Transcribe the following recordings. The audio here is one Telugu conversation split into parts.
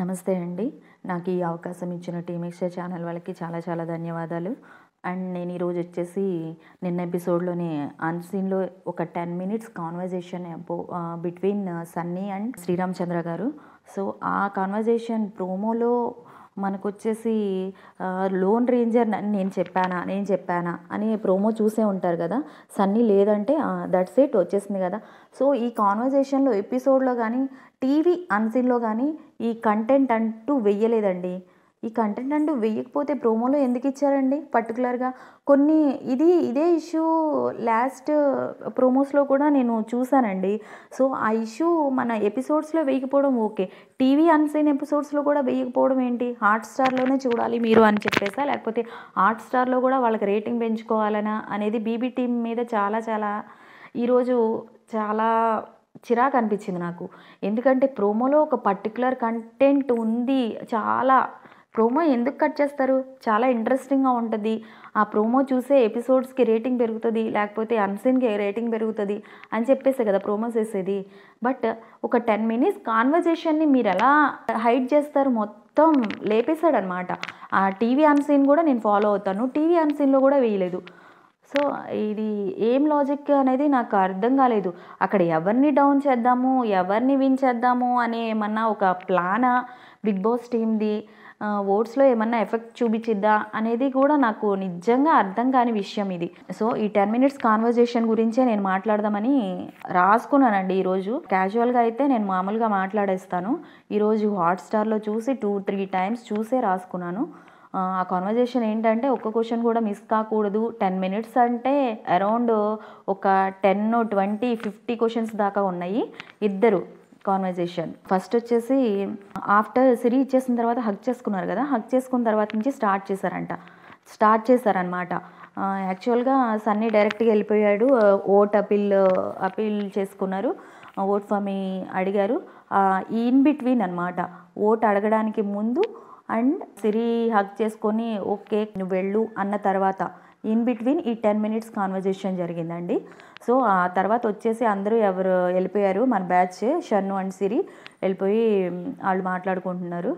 నమస్తే అండి నాకు ఈ అవకాశం ఇచ్చిన టీమిక్స్టర్ ఛానల్ వాళ్ళకి చాలా చాలా ధన్యవాదాలు అండ్ నేను ఈరోజు వచ్చేసి నిన్న ఎపిసోడ్లోనే అన్సీన్లో ఒక ten minutes conversation between Sunny and Sriramachandra garu so ఆ కాన్వర్జేషన్ ప్రోమోలో మనకొచ్చేసి లోన్ రేంజర్ నేను చెప్పానా నేను చెప్పానా అని ప్రోమో చూసే ఉంటారు కదా సన్నీ లేదంటే దట్స్ ఇట్ వచ్చేసింది కదా సో ఈ కాన్వర్జేషన్లో ఎపిసోడ్లో కానీ టీవీ అన్సీన్లో కానీ ఈ కంటెంట్ అంటూ వెయ్యలేదండి ఈ కంటెంట్ అంటూ వెయ్యకపోతే ప్రోమోలో ఎందుకు ఇచ్చారండి పర్టికులర్గా కొన్ని ఇది ఇదే ఇష్యూ లాస్ట్ ప్రోమోస్లో కూడా నేను చూశానండి సో ఆ ఇష్యూ మన ఎపిసోడ్స్లో వేయకపోవడం ఓకే టీవీ అన్సైన్ ఎపిసోడ్స్లో కూడా వేయకపోవడం ఏంటి హాట్ స్టార్లోనే చూడాలి మీరు అని చెప్పేసా లేకపోతే హాట్ స్టార్లో కూడా వాళ్ళకి రేటింగ్ పెంచుకోవాలనా అనేది బీబీ టీం మీద చాలా చాలా ఈరోజు చాలా చిరాకు అనిపించింది నాకు ఎందుకంటే ప్రోమోలో ఒక పర్టికులర్ కంటెంట్ ఉంది చాలా ప్రోమో ఎందుకు కట్ చేస్తారు చాలా ఇంట్రెస్టింగ్గా ఉంటుంది ఆ ప్రోమో చూసే ఎపిసోడ్స్కి రేటింగ్ పెరుగుతుంది లేకపోతే అన్సీన్కి రేటింగ్ పెరుగుతుంది అని చెప్పేసి కదా ప్రోమోస్ వేసేది బట్ ఒక టెన్ మినిట్స్ కాన్వర్జేషన్ని మీరు ఎలా హైడ్ చేస్తారు మొత్తం లేపేశాడనమాట ఆ టీవీ అన్సీన్ కూడా నేను ఫాలో అవుతాను టీవీ అన్సీన్లో కూడా వేయలేదు సో ఇది ఏం లాజిక్ అనేది నాకు అర్థం కాలేదు అక్కడ ఎవరిని డౌన్ చేద్దాము ఎవరిని విన్ చేద్దాము అనే ఏమన్నా ఒక ప్లానా బిగ్ బాస్ టీమ్ది ఓట్స్లో ఏమన్నా ఎఫెక్ట్ చూపించిద్దా అనేది కూడా నాకు నిజంగా అర్థం కాని విషయం ఇది సో ఈ టెన్ మినిట్స్ కాన్వర్జేషన్ గురించే నేను మాట్లాడదామని రాసుకున్నానండి ఈరోజు క్యాజువల్గా అయితే నేను మామూలుగా మాట్లాడేస్తాను ఈరోజు హాట్స్టార్లో చూసి టూ త్రీ టైమ్స్ చూసే రాసుకున్నాను ఆ కాన్వర్జేషన్ ఏంటంటే ఒక్క క్వశ్చన్ కూడా మిస్ కాకూడదు టెన్ మినిట్స్ అంటే అరౌండ్ ఒక టెన్ ట్వంటీ ఫిఫ్టీ క్వశ్చన్స్ దాకా ఉన్నాయి ఇద్దరు కాన్వర్జేషన్ ఫస్ట్ వచ్చేసి ఆఫ్టర్ సిరి ఇచ్చేసిన తర్వాత హక్ చేసుకున్నారు కదా హక్ చేసుకున్న తర్వాత నుంచి స్టార్ట్ చేశారంట స్టార్ట్ చేశారనమాట యాక్చువల్గా సన్నీ డైరెక్ట్గా వెళ్ళిపోయాడు ఓట్ అపీల్ అపీల్ చేసుకున్నారు ఓట్ ఫామి అడిగారు ఇన్ బిట్వీన్ అనమాట ఓట్ అడగడానికి ముందు అండ్ సిరి హక్ చేసుకొని ఓకే నువ్వు వెళ్ళు అన్న తర్వాత ఇన్ బిట్వీన్ ఈ టెన్ మినిట్స్ కాన్వర్జేషన్ జరిగిందండి సో ఆ తర్వాత వచ్చేసి అందరూ ఎవరు వెళ్ళిపోయారు మన బ్యాచ్ షన్ను అండ్ సిరి వెళ్ళిపోయి వాళ్ళు మాట్లాడుకుంటున్నారు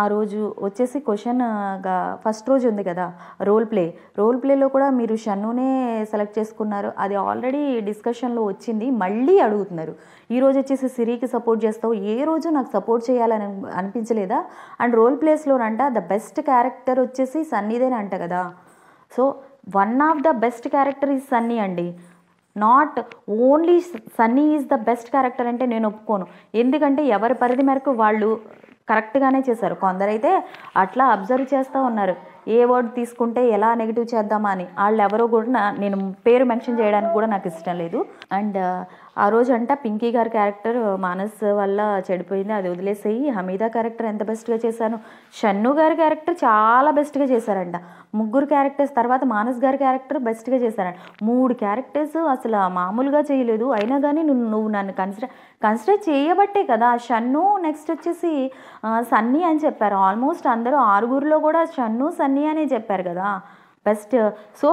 ఆ రోజు వచ్చేసి క్వశ్చన్గా ఫస్ట్ రోజు ఉంది కదా రోల్ ప్లే రోల్ ప్లేలో కూడా మీరు షన్నునే సెలెక్ట్ చేసుకున్నారు అది ఆల్రెడీ డిస్కషన్లో వచ్చింది మళ్ళీ అడుగుతున్నారు ఈ రోజు వచ్చేసి సిరికి సపోర్ట్ చేస్తావు ఏ రోజు నాకు సపోర్ట్ చేయాలని అనిపించలేదా అండ్ రోల్ ప్లేస్లోనంట ద బెస్ట్ క్యారెక్టర్ వచ్చేసి సన్నీదేనంట కదా so one of the best character is Sunny అండి not only Sunny is the best character అంటే నేను ఒప్పుకోను ఎందుకంటే ఎవరి పరిధి మేరకు వాళ్ళు కరెక్ట్గానే చేశారు కొందరైతే అట్లా అబ్జర్వ్ చేస్తూ ఉన్నారు ఏ వర్డ్ తీసుకుంటే ఎలా నెగిటివ్ చేద్దామా అని వాళ్ళు ఎవరో కూడా నేను పేరు మెన్షన్ చేయడానికి కూడా నాకు ఇష్టం లేదు అండ్ ఆ రోజు అంట పింకీ గారి క్యారెక్టర్ మానస్ వల్ల చెడిపోయింది అది వదిలేసేయి హమీదా క్యారెక్టర్ ఎంత బెస్ట్గా చేశాను షన్ను గారి క్యారెక్టర్ చాలా బెస్ట్గా చేశారంట ముగ్గురు క్యారెక్టర్స్ తర్వాత మానస్ గారి క్యారెక్టర్ బెస్ట్గా చేశారంట మూడు క్యారెక్టర్స్ అసలు మామూలుగా చేయలేదు అయినా కానీ నువ్వు నువ్వు నన్ను కన్సిడర్ కన్సిడర్ చేయబట్టే కదా షన్ను నెక్స్ట్ వచ్చేసి సన్నీ అని చెప్పారు ఆల్మోస్ట్ అందరూ ఆరుగురిలో కూడా షన్ను సన్నీ అనే చెప్పారు కదా ఫస్ట్ సో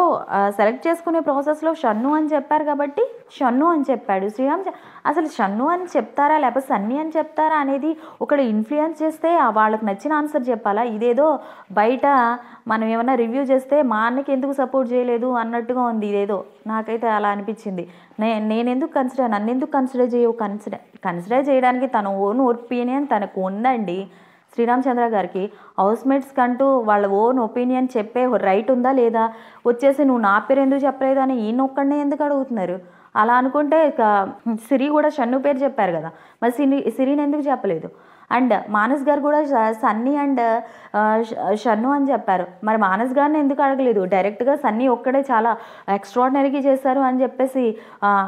సెలెక్ట్ చేసుకునే ప్రాసెస్లో షన్ను అని చెప్పారు కాబట్టి షన్ను అని చెప్పాడు శ్రీరామ్ అసలు షన్ను అని చెప్తారా లేకపోతే సన్ని అని చెప్తారా అనేది ఒక ఇన్ఫ్లుయెన్స్ చేస్తే వాళ్ళకి నచ్చిన ఆన్సర్ చెప్పాలా ఇదేదో బయట మనం ఏమైనా రివ్యూ చేస్తే మా అన్నకి ఎందుకు సపోర్ట్ చేయలేదు అన్నట్టుగా ఉంది ఇదేదో నాకైతే అలా అనిపించింది నే నేను ఎందుకు కన్సిడర్ నన్ను ఎందుకు కన్సిడర్ చేయవు కన్సిడర్ కన్సిడర్ చేయడానికి తన ఓన్ ఒపీనియన్ తనకు ఉందండి శ్రీరామచంద్ర గారికి హౌస్మేట్స్ కంటూ వాళ్ళ ఓన్ ఒపీనియన్ చెప్పే రైట్ ఉందా లేదా వచ్చేసి నువ్వు నా పేరు ఎందుకు చెప్పలేదు అని ఈయన ఒక్కడనే ఎందుకు అడుగుతున్నారు అలా అనుకుంటే ఇక సిరి కూడా షన్ను పేరు చెప్పారు కదా మరి సిరి సిరిని ఎందుకు చెప్పలేదు అండ్ మానస్ గారు కూడా సన్నీ అండ్ షన్ను అని చెప్పారు మరి మానస్ గారిని ఎందుకు అడగలేదు డైరెక్ట్గా సన్నీ ఒక్కడే చాలా ఎక్స్ట్రాడినరీగా చేశారు అని చెప్పేసి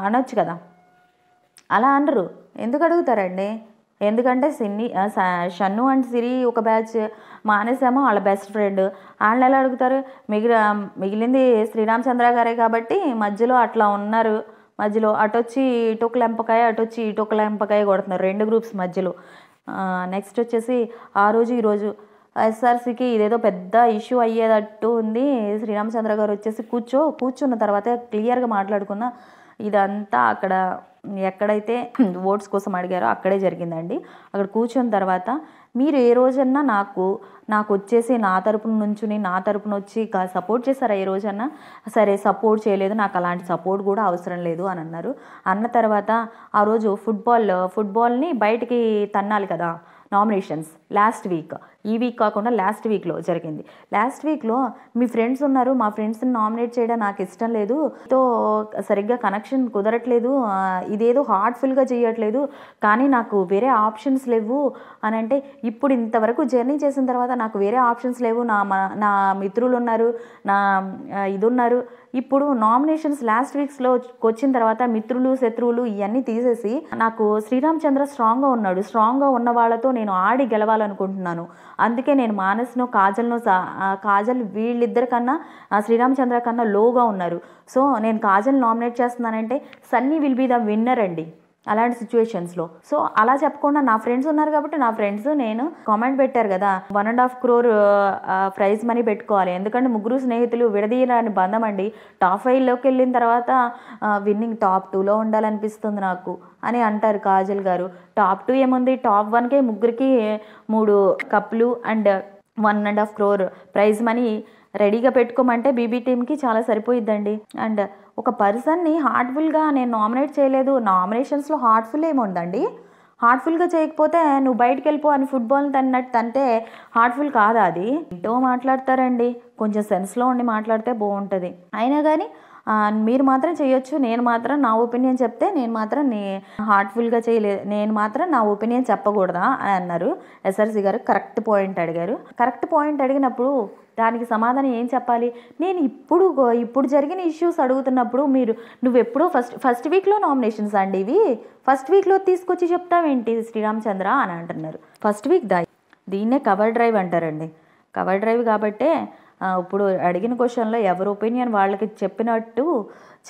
అనొచ్చు కదా అలా అనరు ఎందుకు అడుగుతారండి ఎందుకంటే సిన్ని షన్ను అండ్ సిరి ఒక బ్యాచ్ మానేసామో వాళ్ళ బెస్ట్ ఫ్రెండ్ వాళ్ళని ఎలా అడుగుతారు మిగిలి మిగిలింది శ్రీరామచంద్ర గారే కాబట్టి మధ్యలో అట్లా ఉన్నారు మధ్యలో అటొచ్చి ఇటుక లెంపకాయ అటొచ్చి ఇటుక లెంపకాయ కొడుతున్నారు రెండు గ్రూప్స్ మధ్యలో నెక్స్ట్ వచ్చేసి ఆ రోజు ఈరోజు ఎస్ఆర్సీకి ఇదేదో పెద్ద ఇష్యూ అయ్యేటట్టు ఉంది శ్రీరామచంద్ర గారు వచ్చేసి కూర్చో కూర్చున్న తర్వాతే క్లియర్గా మాట్లాడుకున్నా ఇదంతా అక్కడ ఎక్కడైతే ఓట్స్ కోసం అడిగారో అక్కడే జరిగిందండి అక్కడ కూర్చున్న తర్వాత మీరు ఏ రోజన్నా నాకు నాకు వచ్చేసి నా తరపున నుంచుని నా తరపున వచ్చి సపోర్ట్ చేశారా ఏ రోజన్నా సరే సపోర్ట్ చేయలేదు నాకు అలాంటి సపోర్ట్ కూడా అవసరం లేదు అని అన్నారు అన్న తర్వాత ఆ రోజు ఫుట్బాల్ ఫుట్బాల్ని బయటికి తన్నాలి కదా నామినేషన్స్ లాస్ట్ వీక్ ఈ వీక్ కాకుండా లాస్ట్ వీక్లో జరిగింది లాస్ట్ వీక్లో మీ ఫ్రెండ్స్ ఉన్నారు మా ఫ్రెండ్స్ని నామినేట్ చేయడం నాకు ఇష్టం లేదు తో సరిగ్గా కనెక్షన్ కుదరట్లేదు ఇదేదో హార్ట్ఫుల్గా చేయట్లేదు కానీ నాకు వేరే ఆప్షన్స్ లేవు అని అంటే ఇప్పుడు ఇంతవరకు జర్నీ చేసిన తర్వాత నాకు వేరే ఆప్షన్స్ లేవు నా నా మిత్రులు ఉన్నారు నా ఇది ఉన్నారు ఇప్పుడు నామినేషన్స్ లాస్ట్ వీక్స్లో వచ్చిన తర్వాత మిత్రులు శత్రువులు ఇవన్నీ తీసేసి నాకు శ్రీరామచంద్ర స్ట్రాంగ్గా ఉన్నాడు స్ట్రాంగ్గా ఉన్న వాళ్ళతో నేను ఆడి గెలవాలనుకుంటున్నాను అందుకే నేను మానస్ను కాజల్ను కాజల్ వీళ్ళిద్దరి కన్నా శ్రీరామచంద్ర కన్నా లోగా ఉన్నారు సో నేను కాజల్ నామినేట్ చేస్తున్నానంటే Sunny will be the winner అండి అలాంటి సిచ్యువేషన్స్లో సో అలా చెప్పకుండా నా ఫ్రెండ్స్ ఉన్నారు కాబట్టి నా ఫ్రెండ్స్ నేను కామెంట్ పెట్టారు కదా one and half crore prize money పెట్టుకోవాలి ఎందుకంటే ముగ్గురు స్నేహితులు విడదీయరాని బంధం అండి టాప్ ఫైవ్లోకి వెళ్ళిన తర్వాత విన్నింగ్ టాప్ టూలో ఉండాలనిపిస్తుంది నాకు అని అంటారు కాజల్ గారు టాప్ టూ ఏముంది టాప్ వన్కే ముగ్గురికి మూడు కప్లు and one and half crore prize money రెడీగా పెట్టుకోమంటే బీబీ టీమ్కి చాలా సరిపోయిద్దండి అండ్ ఒక పర్సన్ని హార్ట్ఫుల్గా నేను నామినేట్ చేయలేదు నామినేషన్స్లో హార్ట్ఫుల్ ఏమి ఉందండి హార్ట్ఫుల్గా చేయకపోతే నువ్వు బయటకు వెళ్ళిపో అని ఫుట్బాల్ తన్నట్టు అంటే హార్ట్ఫుల్ కాదా అది ఏంటో మాట్లాడతారండి కొంచెం సెన్స్లో ఉండి మాట్లాడితే బాగుంటుంది అయినా కానీ మీరు మాత్రం చేయొచ్చు నేను మాత్రం నా ఒపీనియన్ చెప్తే నేను మాత్రం నే హార్ట్ఫుల్గా చేయలేదు నేను మాత్రం నా ఒపీనియన్ చెప్పకూడదా అని అన్నారు ఎస్ఆర్సి గారు కరెక్ట్ పాయింట్ అడిగారు కరెక్ట్ పాయింట్ అడిగినప్పుడు దానికి సమాధానం ఏం చెప్పాలి నేను ఇప్పుడు ఇప్పుడు జరిగిన ఇష్యూస్ అడుగుతున్నప్పుడు మీరు నువ్వు ఎప్పుడూ ఫస్ట్ ఫస్ట్ వీక్లో నామినేషన్స్ అండి ఇవి ఫస్ట్ వీక్లో తీసుకొచ్చి ఏంటి శ్రీరామచంద్ర అని అంటున్నారు ఫస్ట్ వీక్ దా దీన్నే కవర్ డ్రైవ్ అంటారండి కవర్ డ్రైవ్ కాబట్టే ఇప్పుడు అడిగిన క్వశ్చన్లో ఎవరి ఒపీనియన్ వాళ్ళకి చెప్పినట్టు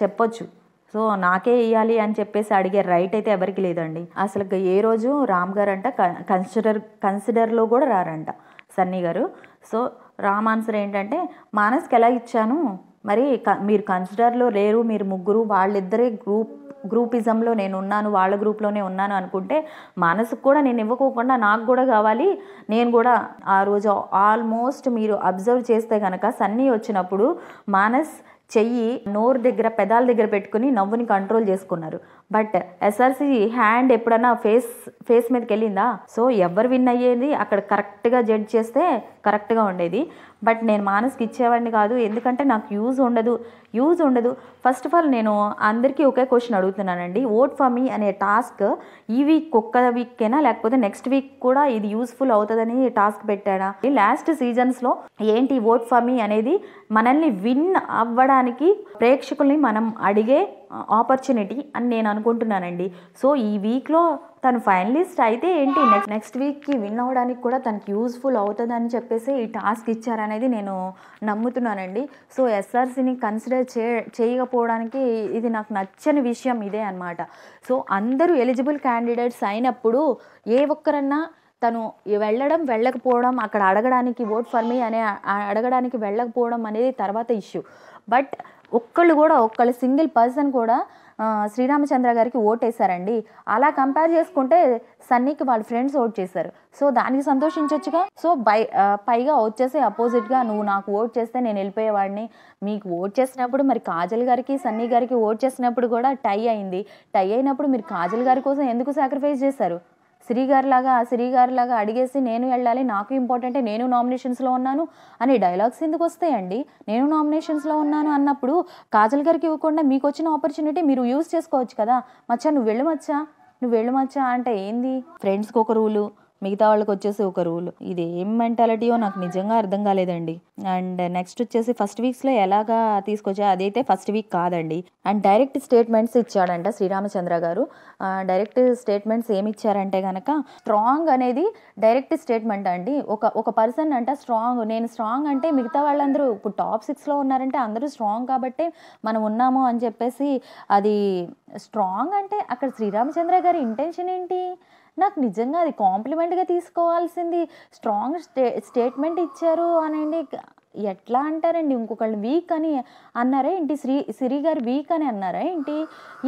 చెప్పొచ్చు సో నాకే ఇవ్వాలి అని చెప్పేసి అడిగే రైట్ అయితే ఎవరికి లేదండి అసలు ఏ రోజు రామ్ గారు అంట కన్సిడర్ కన్సిడర్లో కూడా రారంట సన్నీ గారు సో రామ్ ఆన్సర్ ఏంటంటే మానస్కి ఎలా ఇచ్చాను మరి మీరు కన్సిడర్లో లేరు మీరు ముగ్గురు వాళ్ళిద్దరే గ్రూప్ గ్రూపిజంలో నేను ఉన్నాను వాళ్ళ గ్రూప్లోనే ఉన్నాను అనుకుంటే మనసుకు కూడా నేను ఇవ్వకోకుండా నాకు కూడా కావాలి నేను కూడా ఆ రోజు ఆల్మోస్ట్ మీరు అబ్జర్వ్ చేస్తే కనుక సన్నీ వచ్చినప్పుడు మానస్ చెయ్యి నోరు దగ్గర పెదాల దగ్గర పెట్టుకుని నవ్వుని కంట్రోల్ చేసుకున్నారు బట్ ఎస్ఆర్సి హ్యాండ్ ఎప్పుడన్నా ఫేస్ ఫేస్ మీదకి వెళ్ళిందా సో ఎవరు విన్ అయ్యేది అక్కడ కరెక్ట్గా జడ్జ్ చేస్తే కరెక్ట్గా ఉండేది బట్ నేను మానస్కి ఇచ్చేవాడిని కాదు ఎందుకంటే నాకు యూజ్ ఉండదు యూజ్ ఉండదు ఫస్ట్ ఆఫ్ ఆల్ నేను అందరికీ ఒకే క్వశ్చన్ అడుగుతున్నానండి ఓట్ ఫర్ మీ అనే టాస్క్ ఈ వీక్ ఒక్క వీక్కేనా లేకపోతే నెక్స్ట్ వీక్ కూడా ఇది యూస్ఫుల్ అవుతుందని టాస్క్ పెట్టాడా లాస్ట్ సీజన్స్లో ఏంటి ఓట్ ఫర్ మీ అనేది మనల్ని విన్ అవ్వడానికి ప్రేక్షకుల్ని మనం అడిగే ఆపర్చునిటీ అని నేను అనుకుంటున్నానండి సో ఈ వీక్లో తను ఫైనలిస్ట్ అయితే ఏంటి నెక్స్ట్ నెక్స్ట్ వీక్కి విన్ అవ్వడానికి కూడా తనకి యూజ్ఫుల్ అవుతుందని చెప్పేసి ఈ టాస్క్ ఇచ్చారనేది నేను నమ్ముతున్నానండి సో ఎస్ఆర్సీని కన్సిడర్ చే చేయకపోవడానికి ఇది నాకు నచ్చని విషయం ఇదే అనమాట సో అందరూ ఎలిజిబుల్ క్యాండిడేట్స్ అయినప్పుడు ఏ ఒక్కరన్నా తను వెళ్ళడం వెళ్ళకపోవడం అక్కడ అడగడానికి ఓట్ ఫర్ మీ అనే అడగడానికి వెళ్ళకపోవడం అనేది తర్వాత ఇష్యూ బట్ ఒక్కళ్ళు కూడా ఒక్కళ్ళు సింగిల్ పర్సన్ కూడా శ్రీరామచంద్ర గారికి ఓటేశారండి అలా కంపేర్ చేసుకుంటే సన్నీకి వాళ్ళ ఫ్రెండ్స్ ఓట్ చేశారు సో దానికి సంతోషించవచ్చుగా సో బై పైగా వచ్చేసి అపోజిట్గా నువ్వు నాకు ఓట్ చేస్తే నేను వెళ్ళిపోయేవాడిని మీకు ఓట్ చేసినప్పుడు మరి కాజల్ గారికి సన్నీ గారికి ఓట్ చేసినప్పుడు కూడా టై అయింది టై అయినప్పుడు మీరు కాజల్ గారి కోసం ఎందుకు సాక్రిఫైస్ చేశారు శ్రీగారిలాగా ఆ శ్రీగారిలాగా అడిగేసి నేను వెళ్ళాలి నాకు ఇంపార్టెంటే నేను నామినేషన్స్లో ఉన్నాను అని డైలాగ్స్ ఎందుకు వస్తాయండి నేను నామినేషన్స్లో ఉన్నాను అన్నప్పుడు కాజల్ గారికి ఇవ్వకుండా మీకు వచ్చిన ఆపర్చునిటీ మీరు యూజ్ చేసుకోవచ్చు కదా మచ్చా నువ్వు వెళ్ళమచ్చా నువ్వు వెళ్ళమచ్చా అంటే ఏంది ఫ్రెండ్స్కి ఒక రూలు మిగతా వాళ్ళకి వచ్చేసి ఒక రూల్ ఇది ఏం మెంటాలిటీయో నాకు నిజంగా అర్థం కాలేదండి అండ్ నెక్స్ట్ వచ్చేసి ఫస్ట్ వీక్స్లో ఎలాగా తీసుకొచ్చా అదైతే ఫస్ట్ వీక్ కాదండి అండ్ డైరెక్ట్ స్టేట్మెంట్స్ ఇచ్చాడంట శ్రీరామచంద్ర గారు డైరెక్ట్ స్టేట్మెంట్స్ ఏమి ఇచ్చారంటే కనుక స్ట్రాంగ్ అనేది డైరెక్ట్ స్టేట్మెంట్ అండి ఒక ఒక పర్సన్ అంట స్ట్రాంగ్ నేను స్ట్రాంగ్ అంటే మిగతా వాళ్ళందరూ ఇప్పుడు టాప్ సిక్స్లో ఉన్నారంటే అందరూ స్ట్రాంగ్ కాబట్టి మనం ఉన్నాము అని చెప్పేసి అది స్ట్రాంగ్ అంటే అక్కడ శ్రీరామచంద్ర గారి ఇంటెన్షన్ ఏంటి నాకు నిజంగా అది కాంప్లిమెంట్గా తీసుకోవాల్సింది స్ట్రాంగ్ స్టే స్టేట్మెంట్ ఇచ్చారు అనండి ఎట్లా అంటారండి ఇంకొకళ్ళు వీక్ అని అన్నారా ఏంటి శ్రీ సిరి గారు వీక్ అని అన్నారా ఏంటి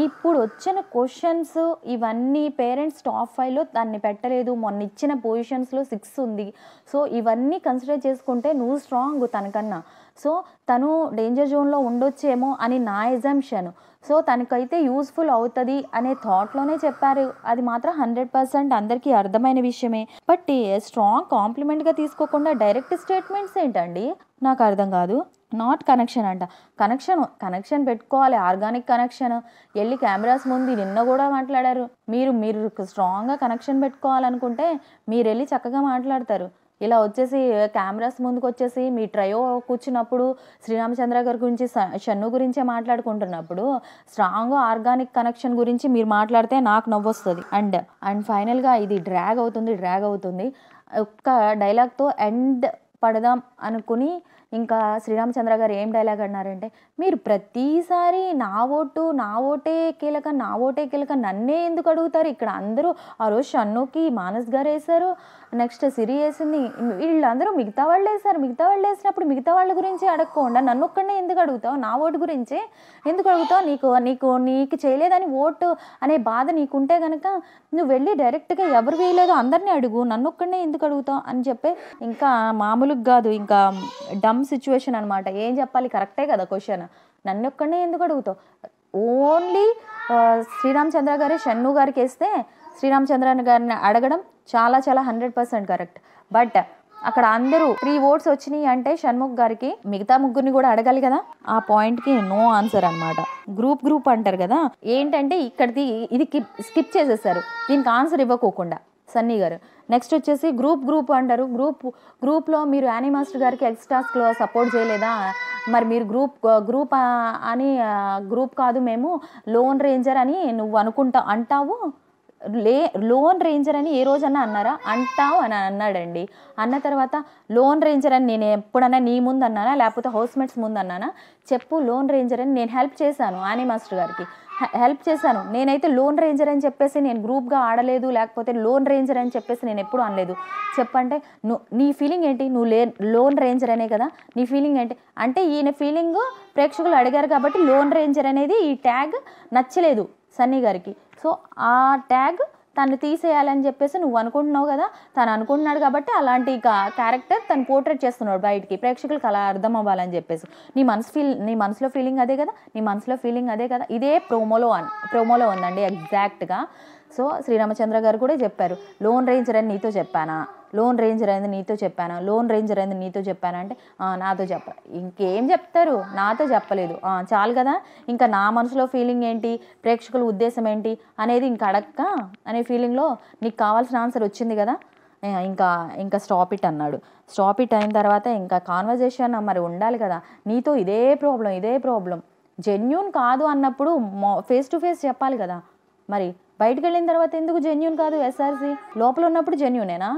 ఇప్పుడు వచ్చిన క్వశ్చన్స్ ఇవన్నీ పేరెంట్స్ టాప్ ఫైవ్లో దాన్ని పెట్టలేదు మొన్న ఇచ్చిన పొజిషన్స్లో సిక్స్ ఉంది సో ఇవన్నీ కన్సిడర్ చేసుకుంటే నువ్వు స్ట్రాంగ్ తనకన్నా సో తను డేంజర్ జోన్లో ఉండొచ్చేమో అని నా ఎగ్జామ్షన్ సో తనకైతే యూస్ఫుల్ అవుతుంది అనే థాట్లోనే చెప్పారు అది మాత్రం హండ్రెడ్ పర్సెంట్ అందరికీ అర్థమైన విషయమే బట్ స్ట్రాంగ్ కాంప్లిమెంట్గా తీసుకోకుండా డైరెక్ట్ స్టేట్మెంట్స్ ఏంటండి నాకు అర్థం కాదు నాట్ కనెక్షన్ అంట కనెక్షన్ కనెక్షన్ పెట్టుకోవాలి ఆర్గానిక్ కనెక్షన్ వెళ్ళి కెమెరాస్ ముందు నిన్న కూడా మాట్లాడారు మీరు మీరు స్ట్రాంగ్గా కనెక్షన్ పెట్టుకోవాలనుకుంటే మీరు వెళ్ళి చక్కగా మాట్లాడతారు ఇలా వచ్చేసి కెమెరాస్ ముందుకు వచ్చేసి మీ ట్రయో కూర్చున్నప్పుడు శ్రీరామచంద్ర గారి గురించి షన్ను గురించే మాట్లాడుకుంటున్నప్పుడు స్ట్రాంగ్ ఆర్గానిక్ కనెక్షన్ గురించి మీరు మాట్లాడితే నాకు నవ్వొస్తుంది అండ్ అండ్ ఫైనల్గా ఇది డ్రాగ్ అవుతుంది డ్రాగ్ అవుతుంది ఒక్క డైలాగ్తో ఎండ్ పడదాం అనుకుని ఇంకా శ్రీరామచంద్ర గారు ఏం డైలాగ్ అన్నారంటే మీరు ప్రతిసారి నా ఓటు నా ఓటే కీలక నా ఓటే కీలక నన్నే ఎందుకు అడుగుతారు ఇక్కడ అందరూ ఆ రోజు షన్నుకి మానస్ గారు వేశారు నెక్స్ట్ సిరి వేసింది వీళ్ళందరూ మిగతా వాళ్ళు వేశారు మిగతా వాళ్ళు వేసినప్పుడు మిగతా వాళ్ళ గురించి అడగకుండా నన్ను ఒక్కడనే ఎందుకు అడుగుతావు నా ఓటు గురించి ఎందుకు అడుగుతావు నీకు నీకు నీకు చేయలేదని ఓటు అనే బాధ నీకుంటే కనుక నువ్వు వెళ్ళి డైరెక్ట్గా ఎవరు వేయలేదో అందరినీ అడుగు నన్ను ఒక్కడనే ఎందుకు అడుగుతావు అని చెప్పి ఇంకా మామూలుగా కాదు ఇంకా డమ్ సిచ్యువేషన్ అనమాట ఏం చెప్పాలి కరెక్టే కదా క్వశ్చన్ నన్ను ఒక్కడనే ఎందుకు అడుగుతావు ఓన్లీ శ్రీరామచంద్ర గారి షన్ను గారికి వేస్తే శ్రీరామచంద్ర గారిని అడగడం చాలా చాలా హండ్రెడ్ పర్సెంట్ కరెక్ట్ బట్ అక్కడ అందరూ త్రీ ఓట్స్ వచ్చినాయి అంటే షణ్ముఖ్ గారికి మిగతా ముగ్గురిని కూడా అడగాలి కదా ఆ పాయింట్కి నో ఆన్సర్ అనమాట గ్రూప్ గ్రూప్ అంటారు కదా ఏంటంటే ఇక్కడిది ఇది స్కిప్ చేసేస్తారు దీనికి ఆన్సర్ ఇవ్వకోకుండా సన్నీ గారు నెక్స్ట్ వచ్చేసి గ్రూప్ గ్రూప్ అంటారు గ్రూప్ గ్రూప్లో మీరు యానిమాస్టర్ గారికి ఎక్స్ట్రాస్లో సపోర్ట్ చేయలేదా మరి మీరు గ్రూప్ గ్రూప్ అని గ్రూప్ కాదు మేము లోన్ రేంజర్ అని నువ్వు అనుకుంటా అంటావు లే లోన్ రేంజర్ అని ఏ రోజన్నా అన్నారా అంటావు అని అన్నాడండి అన్న తర్వాత లోన్ రేంజర్ అని నేను ఎప్పుడన్నా నీ ముందు అన్నానా లేకపోతే హౌస్మేట్స్ ముందు అన్నానా చెప్పు లోన్ రేంజర్ అని నేను హెల్ప్ చేశాను ఆనే మాస్టర్ గారికి హెల్ప్ చేశాను నేనైతే లోన్ రేంజర్ అని చెప్పేసి నేను గ్రూప్గా ఆడలేదు లేకపోతే లోన్ రేంజర్ అని చెప్పేసి నేను ఎప్పుడు అనలేదు చెప్పంటే నువ్వు నీ ఫీలింగ్ ఏంటి నువ్వు లే లోన్ రేంజర్ అనే కదా నీ ఫీలింగ్ ఏంటి అంటే ఈయన ఫీలింగ్ ప్రేక్షకులు అడిగారు కాబట్టి లోన్ రేంజర్ అనేది ఈ ట్యాగ్ నచ్చలేదు సన్నీ గారికి సో ఆ ట్యాగ్ తను తీసేయాలని చెప్పేసి నువ్వు అనుకుంటున్నావు కదా తను అనుకుంటున్నాడు కాబట్టి అలాంటి క్యారెక్టర్ తను పోర్ట్రేట్ చేస్తున్నాడు బయటికి ప్రేక్షకులకు అలా అర్థం అవ్వాలని చెప్పేసి నీ మనసు ఫీల్ నీ మనసులో ఫీలింగ్ అదే కదా నీ మనసులో ఫీలింగ్ అదే కదా ఇదే ప్రోమోలో ప్రోమోలో ఉందండి ఎగ్జాక్ట్గా సో శ్రీరామచంద్ర గారు కూడా చెప్పారు లోన్ రేంజర్ అని నీతో చెప్పానా లోన్ రేంజర్ అయింది నీతో చెప్పాను లోన్ రేంజర్ అయింది నీతో చెప్పాను అంటే నాతో చెప్ప ఇంకేం చెప్తారు నాతో చెప్పలేదు చాలు కదా ఇంకా నా మనసులో ఫీలింగ్ ఏంటి ప్రేక్షకుల ఉద్దేశం ఏంటి అనేది ఇంక అడక్క అనే ఫీలింగ్లో నీకు కావాల్సిన ఆన్సర్ వచ్చింది కదా ఇంకా ఇంకా స్టాప్ ఇట్ అన్నాడు స్టాప్ ఇట్ అయిన తర్వాత ఇంకా కాన్వర్జేషన్ మరి ఉండాలి కదా నీతో ఇదే ప్రాబ్లం ఇదే ప్రాబ్లం జెన్యున్ కాదు అన్నప్పుడు ఫేస్ టు ఫేస్ చెప్పాలి కదా మరి బయటకు వెళ్ళిన తర్వాత ఎందుకు జెన్యున్ కాదు ఎస్ఆర్సి లోపల ఉన్నప్పుడు జెన్యునేనా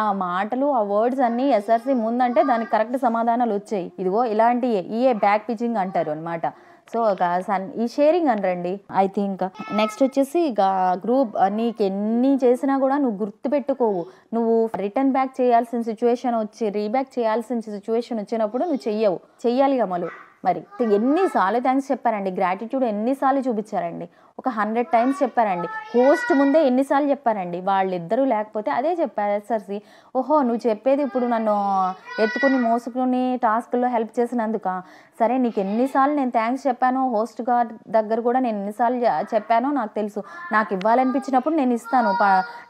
ఆ మాటలు ఆ వర్డ్స్ అన్ని ఎస్ఆర్సీ ముందంటే దానికి కరెక్ట్ సమాధానాలు వచ్చాయి ఇదిగో ఇలాంటి ఈఏ బ్యాక్ పిచింగ్ అంటారు అనమాట సో ఒక సన్ ఈ షేరింగ్ అనరండి ఐ థింక్ నెక్స్ట్ వచ్చేసి ఇక గ్రూప్ నీకు ఎన్ని చేసినా కూడా నువ్వు గుర్తుపెట్టుకోవు నువ్వు రిటర్న్ బ్యాక్ చేయాల్సిన సిచ్యువేషన్ వచ్చి రీబ్యాక్ చేయాల్సిన సిచ్యువేషన్ వచ్చినప్పుడు నువ్వు చెయ్యవు చెయ్యాలి అమలు మరి ఎన్నిసార్లు థ్యాంక్స్ చెప్పారండి గ్రాటిట్యూడ్ ఎన్నిసార్లు చూపించారండి ఒక హండ్రెడ్ టైమ్స్ చెప్పారండి హోస్ట్ ముందే ఎన్నిసార్లు చెప్పారండి వాళ్ళిద్దరూ లేకపోతే అదే చెప్పారు ఎస్ఆర్సి ఓహో నువ్వు చెప్పేది ఇప్పుడు నన్ను ఎత్తుకుని మోసుకుని టాస్క్లో హెల్ప్ చేసినందుక సరే నీకు ఎన్నిసార్లు నేను థ్యాంక్స్ చెప్పానో హోస్ట్ గార్డ్ దగ్గర కూడా నేను ఎన్నిసార్లు చెప్పానో నాకు తెలుసు నాకు ఇవ్వాలనిపించినప్పుడు నేను ఇస్తాను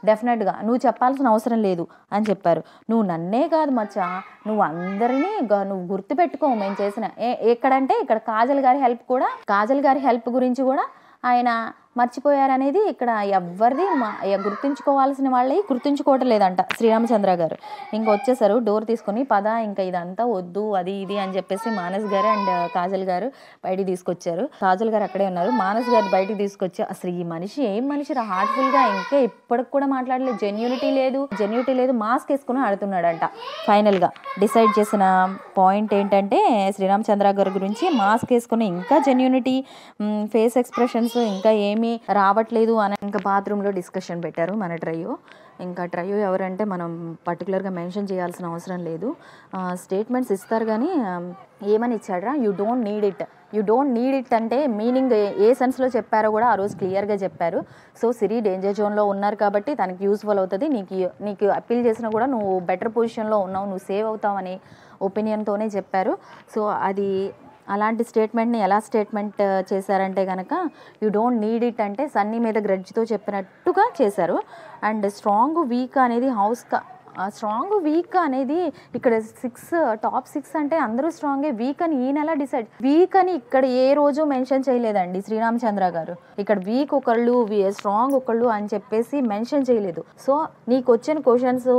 డెఫినెట్గా నువ్వు చెప్పాల్సిన అవసరం లేదు అని చెప్పారు నువ్వు నన్నే కాదు మచ్చా నువ్వు అందరినీ నువ్వు గుర్తుపెట్టుకో మేము చేసిన ఎక్కడంటే ఇక్కడ కాజల్ గారి హెల్ప్ కూడా కాజల్ గారి హెల్ప్ గురించి కూడా 哎呐。మర్చిపోయారనేది ఇక్కడ ఎవరిది గుర్తుంచుకోవాల్సిన వాళ్ళే గుర్తుంచుకోవటం లేదంట శ్రీరామచంద్ర గారు ఇంకా వచ్చేసారు డోర్ తీసుకొని పద ఇంకా ఇదంతా వద్దు అది ఇది అని చెప్పేసి మానస్ గారు అండ్ కాజల్ గారు బయటికి తీసుకొచ్చారు కాజల్ గారు అక్కడే ఉన్నారు మానస్ గారు బయటికి తీసుకొచ్చి అసలు ఈ మనిషి ఏం మనిషి హార్ట్ఫుల్గా ఇంకా ఇప్పటికి కూడా మాట్లాడలేదు జెన్యూనిటీ లేదు జెన్యునిటీ లేదు మాస్క్ వేసుకుని ఆడుతున్నాడంట ఫైనల్గా డిసైడ్ చేసిన పాయింట్ ఏంటంటే శ్రీరామచంద్ర గారి గురించి మాస్క్ వేసుకుని ఇంకా జెన్యూనిటీ ఫేస్ ఎక్స్ప్రెషన్స్ ఇంకా ఏమి ఏమీ రావట్లేదు అని ఇంకా బాత్రూంలో డిస్కషన్ పెట్టారు మన ట్రయో ఇంకా ట్రయో ఎవరంటే మనం పర్టికులర్గా మెన్షన్ చేయాల్సిన అవసరం లేదు స్టేట్మెంట్స్ ఇస్తారు కానీ ఏమని ఇచ్చాడరా you don't need it you don't need it అంటే మీనింగ్ ఏ సెన్స్లో చెప్పారో కూడా ఆ రోజు క్లియర్గా చెప్పారు సో సిరి డేంజర్ జోన్లో ఉన్నారు కాబట్టి తనకి యూస్ఫుల్ అవుతుంది నీకు నీకు అప్పీల్ చేసినా కూడా నువ్వు బెటర్ పొజిషన్లో ఉన్నావు నువ్వు సేవ్ అని ఒపీనియన్తోనే చెప్పారు సో అది అలాంటి స్టేట్మెంట్ని ఎలా స్టేట్మెంట్ చేశారంటే కనుక యూ డోంట్ నీడ్ ఇట్ అంటే సన్నీ మీద గ్రడ్జ్తో చెప్పినట్టుగా చేశారు అండ్ స్ట్రాంగ్ వీక్ అనేది హౌస్ స్ట్రాంగ్ వీక్ అనేది ఇక్కడ సిక్స్ టాప్ సిక్స్ అంటే అందరూ స్ట్రాంగ్ వీక్ అని ఈ నెల డిసైడ్ వీక్ అని ఇక్కడ ఏ రోజు మెన్షన్ చేయలేదండి శ్రీరామచంద్ర గారు ఇక్కడ వీక్ ఒకళ్ళు స్ట్రాంగ్ ఒకళ్ళు అని చెప్పేసి మెన్షన్ చేయలేదు సో నీకు వచ్చిన క్వశ్చన్స్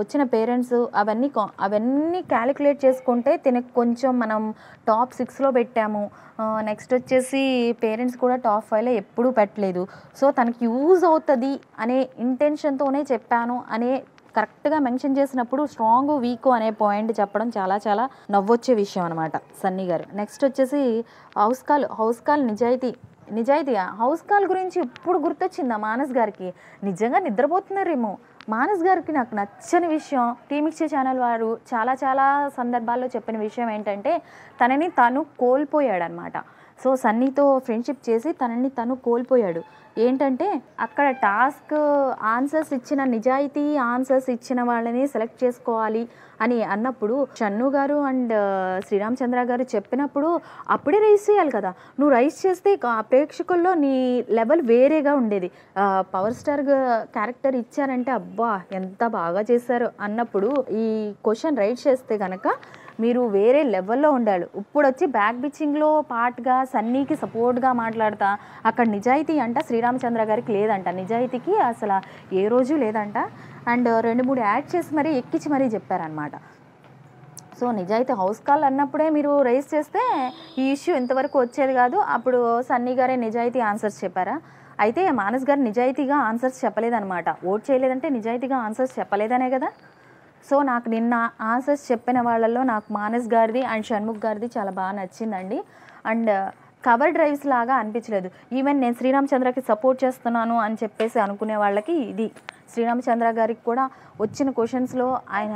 వచ్చిన పేరెంట్స్ అవన్నీ అవన్నీ క్యాలిక్యులేట్ చేసుకుంటే తినకు కొంచెం మనం టాప్ సిక్స్లో పెట్టాము నెక్స్ట్ వచ్చేసి పేరెంట్స్ కూడా టాప్ ఫైవ్లో ఎప్పుడూ పెట్టలేదు సో తనకి యూజ్ అవుతుంది అనే ఇంటెన్షన్తోనే చెప్పాను అనే కరెక్ట్గా మెన్షన్ చేసినప్పుడు స్ట్రాంగ్ వీక్ అనే పాయింట్ చెప్పడం చాలా చాలా నవ్వొచ్చే విషయం అనమాట సన్నీ గారు నెక్స్ట్ వచ్చేసి హౌస్ కాల్ హౌస్ కాల్ నిజాయితీ నిజాయితీగా హౌస్ కాల్ గురించి ఇప్పుడు గుర్తొచ్చిందా మానస్ గారికి నిజంగా నిద్రపోతున్నారేమో మానస్ గారికి నాకు నచ్చని విషయం టీమిక్చే ఛానల్ వారు చాలా చాలా సందర్భాల్లో చెప్పిన విషయం ఏంటంటే తనని తాను కోల్పోయాడనమాట సో సన్నీతో ఫ్రెండ్షిప్ చేసి తనని తను కోల్పోయాడు ఏంటంటే అక్కడ టాస్క్ ఆన్సర్స్ ఇచ్చిన నిజాయితీ ఆన్సర్స్ ఇచ్చిన వాళ్ళని సెలెక్ట్ చేసుకోవాలి అని అన్నప్పుడు చన్ను గారు అండ్ శ్రీరామచంద్ర గారు చెప్పినప్పుడు అప్పుడే రైస్ చేయాలి కదా నువ్వు రైస్ చేస్తే ప్రేక్షకుల్లో నీ లెవెల్ వేరేగా ఉండేది పవర్ స్టార్ క్యారెక్టర్ ఇచ్చారంటే అబ్బా ఎంత బాగా చేశారు అన్నప్పుడు ఈ క్వశ్చన్ రైట్ చేస్తే కనుక మీరు వేరే లెవెల్లో ఉండాలి ఇప్పుడు వచ్చి బ్యాక్ బిచ్చింగ్లో పార్ట్గా సన్నీకి సపోర్ట్గా మాట్లాడతా అక్కడ నిజాయితీ అంట శ్రీరామచంద్ర గారికి లేదంట నిజాయితీకి అసలు ఏ రోజు లేదంట అండ్ రెండు మూడు యాడ్ చేసి మరీ ఎక్కించి మరీ చెప్పారనమాట సో నిజాయితీ హౌస్ కాల్ అన్నప్పుడే మీరు రైజ్ చేస్తే ఈ ఇష్యూ ఇంతవరకు వచ్చేది కాదు అప్పుడు సన్నీ గారే నిజాయితీ ఆన్సర్స్ చెప్పారా అయితే మానస్ గారు నిజాయితీగా ఆన్సర్స్ చెప్పలేదన్నమాట ఓట్ చేయలేదంటే నిజాయితీగా ఆన్సర్స్ చెప్పలేదనే కదా సో నాకు నిన్న ఆన్సర్స్ చెప్పిన వాళ్ళలో నాకు మానస్ గారిది అండ్ షణ్ముఖ్ గారిది చాలా బాగా నచ్చిందండి అండ్ కవర్ డ్రైవ్స్ లాగా అనిపించలేదు ఈవెన్ నేను శ్రీరామచంద్రకి సపోర్ట్ చేస్తున్నాను అని చెప్పేసి అనుకునే వాళ్ళకి ఇది శ్రీరామచంద్ర గారికి కూడా వచ్చిన క్వశ్చన్స్లో ఆయన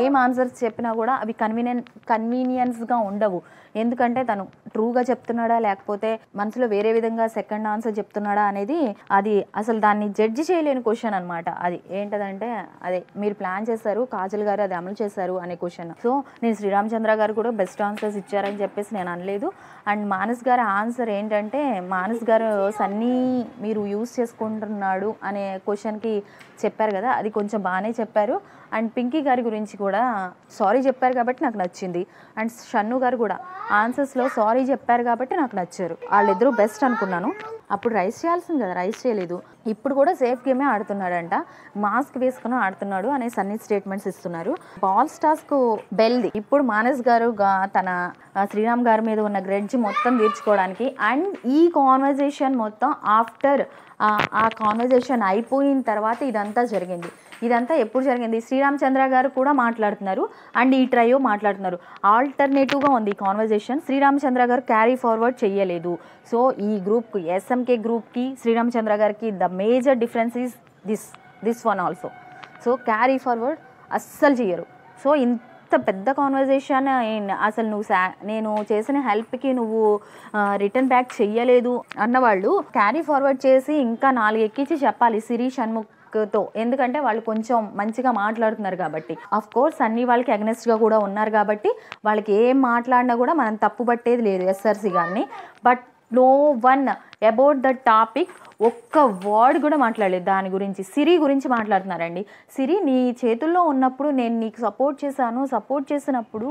ఏం ఆన్సర్స్ చెప్పినా కూడా అవి కన్వీనియన్ కన్వీనియన్స్గా ఉండవు ఎందుకంటే తను ట్రూగా చెప్తున్నాడా లేకపోతే మనసులో వేరే విధంగా సెకండ్ ఆన్సర్ చెప్తున్నాడా అనేది అది అసలు దాన్ని జడ్జి చేయలేని క్వశ్చన్ అనమాట అది ఏంటదంటే అదే మీరు ప్లాన్ చేశారు కాజల్ గారు అది అమలు చేశారు అనే క్వశ్చన్ సో నేను శ్రీరామచంద్ర గారు కూడా బెస్ట్ ఆన్సర్స్ ఇచ్చారని చెప్పేసి నేను అనలేదు అండ్ మానస్ గారి ఆన్సర్ ఏంటంటే మానస్ గారు సన్నీ మీరు యూస్ చేసుకుంటున్నాడు అనే క్వశ్చన్కి చెప్పారు కదా అది కొంచెం బాగానే చెప్పారు అండ్ పింకీ గారి గురించి కూడా సారీ చెప్పారు కాబట్టి నాకు నచ్చింది అండ్ షన్ను గారు కూడా ఆన్సర్స్లో సారీ చెప్పారు కాబట్టి నాకు నచ్చారు వాళ్ళిద్దరూ బెస్ట్ అనుకున్నాను అప్పుడు రైస్ చేయాల్సింది కదా రైస్ చేయలేదు ఇప్పుడు కూడా సేఫ్ గేమే ఆడుతున్నాడంట మాస్క్ వేసుకుని ఆడుతున్నాడు అనేసి అన్ని స్టేట్మెంట్స్ ఇస్తున్నారు బాల్ స్టార్స్కు బెల్ది ఇప్పుడు మానస్ గారు తన శ్రీరామ్ గారి మీద ఉన్న గ్రెడ్జ్ మొత్తం తీర్చుకోవడానికి అండ్ ఈ కాన్వర్జేషన్ మొత్తం ఆఫ్టర్ ఆ కాన్వర్జేషన్ అయిపోయిన తర్వాత ఇదంతా జరిగింది ఇదంతా ఎప్పుడు జరిగింది శ్రీరామచంద్ర గారు కూడా మాట్లాడుతున్నారు అండ్ ఈ ట్రయో మాట్లాడుతున్నారు ఆల్టర్నేటివ్గా ఉంది కాన్వర్జేషన్ శ్రీరామచంద్ర గారు క్యారీ ఫార్వర్డ్ చేయలేదు సో ఈ గ్రూప్కి ఎస్ఎంకే గ్రూప్కి శ్రీరామచంద్ర గారికి the major difference is this this one also so carry forward అస్సలు చేయరు సో ఇంత పెద్ద కాన్వర్జేషన్ అసలు నువ్వు సా నేను చేసిన హెల్ప్కి నువ్వు రిటర్న్ బ్యాక్ చెయ్యలేదు అన్నవాళ్ళు క్యారీ ఫార్వర్డ్ చేసి ఇంకా నాలుగు ఎక్కించి చెప్పాలి సిరీష్ షణ్ముఖ్ తో ఎందుకంటే వాళ్ళు కొంచెం మంచిగా మాట్లాడుతున్నారు కాబట్టి అఫ్ కోర్స్ అన్ని వాళ్ళకి అగ్నెస్ట్గా కూడా ఉన్నారు కాబట్టి వాళ్ళకి ఏం మాట్లాడినా కూడా మనం తప్పు పట్టేది లేదు ఎస్ఆర్సీ గారిని but no one about the topic ఒక్క వర్డ్ కూడా మాట్లాడలేదు దాని గురించి సిరి గురించి మాట్లాడుతున్నారండి సిరి నీ చేతుల్లో ఉన్నప్పుడు నేను నీకు సపోర్ట్ చేశాను సపోర్ట్ చేసినప్పుడు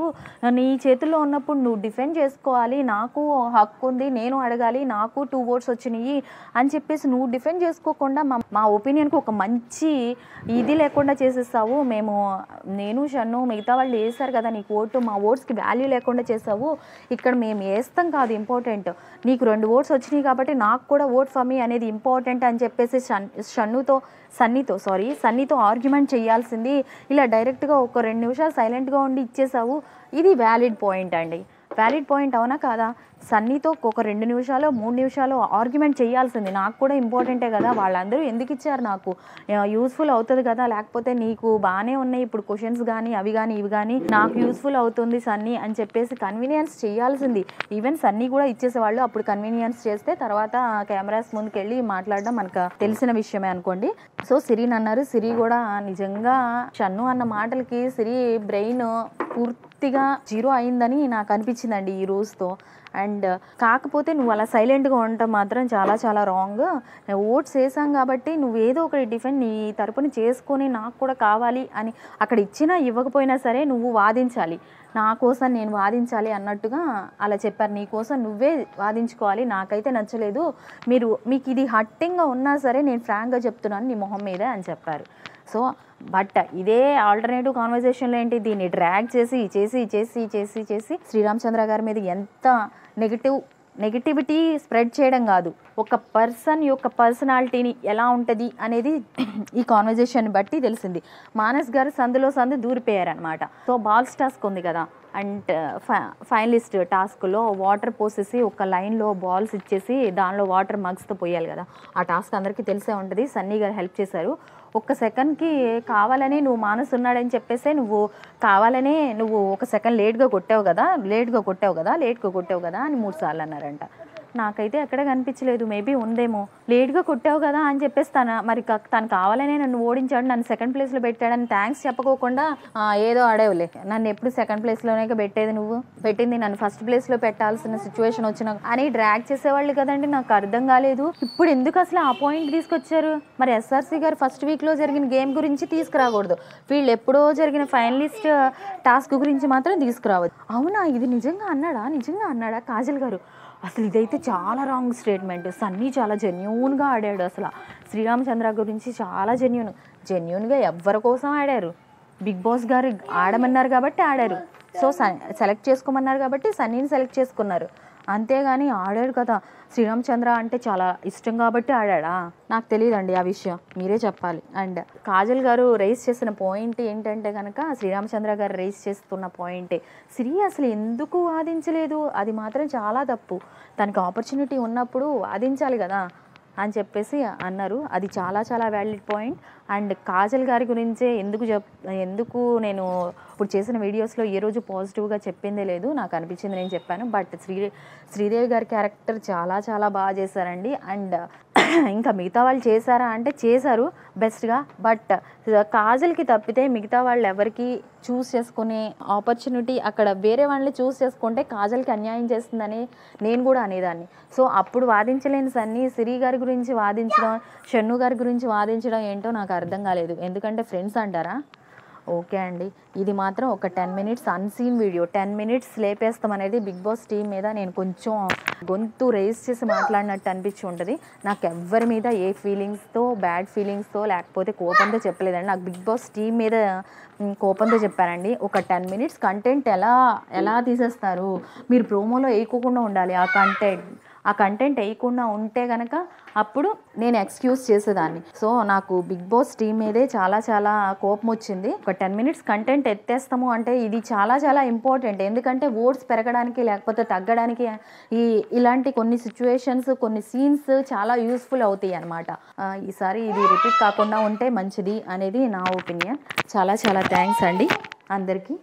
నీ చేతుల్లో ఉన్నప్పుడు నువ్వు డిఫెండ్ చేసుకోవాలి నాకు హక్కు ఉంది నేను అడగాలి నాకు టూ ఓట్స్ వచ్చినాయి అని చెప్పేసి నువ్వు డిఫెండ్ చేసుకోకుండా మా మా ఒపీనియన్కి ఒక మంచి ఇది లేకుండా చేసేస్తావు మేము నేను షన్ను మిగతా వాళ్ళు వేసారు కదా నీకు ఓటు మా ఓట్స్కి వాల్యూ లేకుండా చేసావు ఇక్కడ మేము వేస్తాం కాదు ఇంపార్టెంట్ నీకు రెండు ఓట్స్ వచ్చినాయి కాబట్టి నాకు కూడా ఓట్ ఫర్ మీ అనేది ఇంపార్టెంట్ అని చెప్పేసి షన్నుతో సన్నీతో సారీ సన్నీతో ఆర్గ్యుమెంట్ చేయాల్సింది ఇలా డైరెక్ట్గా ఒక రెండు నిమిషాలు సైలెంట్గా ఉండి ఇచ్చేసావు ఇది వ్యాలిడ్ పాయింట్ అండి వ్యాలిడ్ పాయింట్ అవునా కాదా సన్నీతో ఒక రెండు నిమిషాలు మూడు నిమిషాలు ఆర్గ్యుమెంట్ చేయాల్సింది నాకు కూడా ఇంపార్టెంటే కదా వాళ్ళందరూ ఎందుకు ఇచ్చారు నాకు యూస్ఫుల్ అవుతుంది కదా లేకపోతే నీకు బాగానే ఉన్నాయి ఇప్పుడు క్వశ్చన్స్ కానీ అవి కానీ ఇవి కానీ నాకు యూస్ఫుల్ అవుతుంది సన్నీ అని చెప్పేసి కన్వీనియన్స్ చేయాల్సింది ఈవెన్ సన్నీ కూడా ఇచ్చేసేవాళ్ళు అప్పుడు కన్వీనియన్స్ చేస్తే తర్వాత కెమెరాస్ ముందుకెళ్ళి మాట్లాడడం మనకు తెలిసిన విషయమే అనుకోండి సో సిరిని అన్నారు సిరి కూడా నిజంగా షన్ను అన్న మాటలకి సిరి బ్రెయిన్ పూర్తిగా జీరో అయిందని నాకు అనిపించిందండి ఈ రోజుతో అండ్ కాకపోతే నువ్వు అలా సైలెంట్గా ఉండటం మాత్రం చాలా చాలా రాంగ్ ఓట్స్ వేసాం కాబట్టి నువ్వు ఏదో ఒకటి డిఫెండ్ నీ తరపున చేసుకొని నాకు కూడా కావాలి అని అక్కడ ఇచ్చినా ఇవ్వకపోయినా సరే నువ్వు వాదించాలి నా కోసం నేను వాదించాలి అన్నట్టుగా అలా చెప్పారు నీ కోసం నువ్వే వాదించుకోవాలి నాకైతే నచ్చలేదు మీరు మీకు ఇది హట్టింగ్గా ఉన్నా సరే నేను ఫ్రాంక్గా చెప్తున్నాను నీ మొహం మీద అని చెప్పారు సో బట్ ఇదే ఆల్టర్నేటివ్ కాన్వర్జేషన్లో ఏంటి దీన్ని డ్రాగ్ చేసి చేసి చేసి చేసి చేసి శ్రీరామచంద్ర గారి మీద ఎంత నెగిటివ్ నెగిటివిటీ స్ప్రెడ్ చేయడం కాదు ఒక పర్సన్ యొక్క పర్సనాలిటీని ఎలా ఉంటుంది అనేది ఈ కాన్వర్జేషన్ బట్టి తెలిసింది మానస్ గారు సందులో సందు దూరిపోయారనమాట సో బాల్స్ టాస్క్ ఉంది కదా అండ్ ఫై ఫైనలిస్ట్ టాస్క్లో వాటర్ పోసేసి ఒక లైన్లో బాల్స్ ఇచ్చేసి దానిలో వాటర్ మగ్స్తో పోయాలి కదా ఆ టాస్క్ అందరికీ తెలిసే ఉంటుంది సన్నీ గారు హెల్ప్ చేశారు ఒక్క సెకండ్కి కావాలని నువ్వు మానసు ఉన్నాడని చెప్పేసి నువ్వు కావాలనే నువ్వు ఒక సెకండ్ లేట్గా కొట్టావు కదా లేట్గా కొట్టావు కదా లేట్గా కొట్టావు కదా అని మూడు సార్లు అన్నారంట నాకైతే ఎక్కడ కనిపించలేదు మేబీ ఉందేమో లేట్గా కొట్టావు కదా అని చెప్పేసి తన మరి తను కావాలనే నన్ను ఓడించాడు నన్ను సెకండ్ ప్లేస్లో పెట్టాడని థ్యాంక్స్ చెప్పకోకుండా ఏదో ఆడేవులే నన్ను ఎప్పుడు సెకండ్ ప్లేస్లోనే పెట్టేది నువ్వు పెట్టింది నన్ను ఫస్ట్ ప్లేస్లో పెట్టాల్సిన సిచ్యువేషన్ వచ్చిన అని డ్రాగ్ చేసేవాళ్ళు కదండి నాకు అర్థం కాలేదు ఇప్పుడు ఎందుకు అసలు ఆ పాయింట్ తీసుకొచ్చారు మరి ఎస్ఆర్సీ గారు ఫస్ట్ వీక్లో జరిగిన గేమ్ గురించి తీసుకురాకూడదు వీళ్ళు ఎప్పుడో జరిగిన ఫైనలిస్ట్ టాస్క్ గురించి మాత్రం తీసుకురావద్దు అవునా ఇది నిజంగా అన్నాడా నిజంగా అన్నాడా కాజల్ గారు అసలు ఇదైతే చాలా రాంగ్ స్టేట్మెంట్ సన్నీ చాలా జెన్యూన్గా ఆడాడు అసలు శ్రీరామచంద్ర గురించి చాలా జెన్యూన్ జెన్యూన్గా ఎవ్వరి కోసం ఆడారు బిగ్ బాస్ గారు ఆడమన్నారు కాబట్టి ఆడారు సో సెలెక్ట్ చేసుకోమన్నారు కాబట్టి సన్నీని సెలెక్ట్ చేసుకున్నారు అంతేగాని ఆడాడు కదా శ్రీరామచంద్ర అంటే చాలా ఇష్టం కాబట్టి ఆడాడా నాకు తెలియదండి ఆ విషయం మీరే చెప్పాలి అండ్ కాజల్ గారు రైస్ చేసిన పాయింట్ ఏంటంటే కనుక శ్రీరామచంద్ర గారు రైస్ చేస్తున్న పాయింటే సిరి అసలు ఎందుకు వాదించలేదు అది మాత్రం చాలా తప్పు తనకు ఆపర్చునిటీ ఉన్నప్పుడు వాదించాలి కదా అని చెప్పేసి అన్నారు అది చాలా చాలా వ్యాలిడ్ పాయింట్ అండ్ కాజల్ గారి గురించే ఎందుకు చెప్ ఎందుకు నేను ఇప్పుడు చేసిన వీడియోస్లో ఏ రోజు పాజిటివ్గా చెప్పిందే లేదు నాకు అనిపించింది నేను చెప్పాను బట్ శ్రీ శ్రీదేవి గారి క్యారెక్టర్ చాలా చాలా బాగా చేశారండి అండ్ ఇంకా మిగతా వాళ్ళు చేశారా అంటే చేశారు బెస్ట్గా బట్ కాజల్కి తప్పితే మిగతా వాళ్ళు ఎవరికి చూస్ చేసుకునే ఆపర్చునిటీ అక్కడ వేరే వాళ్ళని చూస్ చేసుకుంటే కాజల్కి అన్యాయం చేస్తుందని నేను కూడా అనేదాన్ని సో అప్పుడు వాదించలేని సన్ని సిరి గారి గురించి వాదించడం షన్ను గారి గురించి వాదించడం ఏంటో నాకు అర్థం కాలేదు ఎందుకంటే ఫ్రెండ్స్ అంటారా ఓకే అండి ఇది మాత్రం ఒక ten minutes unseen video ten minutes లేపేస్తాం అనేది బిగ్ బాస్ టీం మీద నేను కొంచెం గొంతు రేస్ చేసి మాట్లాడినట్టు అనిపించి ఉంటుంది నాకు ఎవ్వరి మీద ఏ ఫీలింగ్స్తో బ్యాడ్ ఫీలింగ్స్తో లేకపోతే కోపంతో చెప్పలేదండి నాకు బిగ్ బాస్ టీం మీద కోపంతో చెప్పారండి ఒక టెన్ మినిట్స్ కంటెంట్ ఎలా ఎలా తీసేస్తారు మీరు ప్రోమోలో వేయకోకుండా ఉండాలి ఆ కంటెంట్ ఆ కంటెంట్ వేయకుండా ఉంటే కనుక అప్పుడు నేను ఎక్స్క్యూజ్ చేసేదాన్ని సో నాకు బిగ్ బాస్ టీం మీదే చాలా చాలా కోపం వచ్చింది ఒక టెన్ మినిట్స్ కంటెంట్ ఎత్తేస్తాము అంటే ఇది చాలా చాలా ఇంపార్టెంట్ ఎందుకంటే ఓట్స్ పెరగడానికి లేకపోతే తగ్గడానికి ఈ ఇలాంటి కొన్ని సిచ్యువేషన్స్ కొన్ని సీన్స్ చాలా యూస్ఫుల్ అవుతాయి అనమాట ఈసారి ఇది రిపీట్ కాకుండా ఉంటే మంచిది అనేది నా ఒపీనియన్ చాలా చాలా థ్యాంక్స్ అండి అందరికీ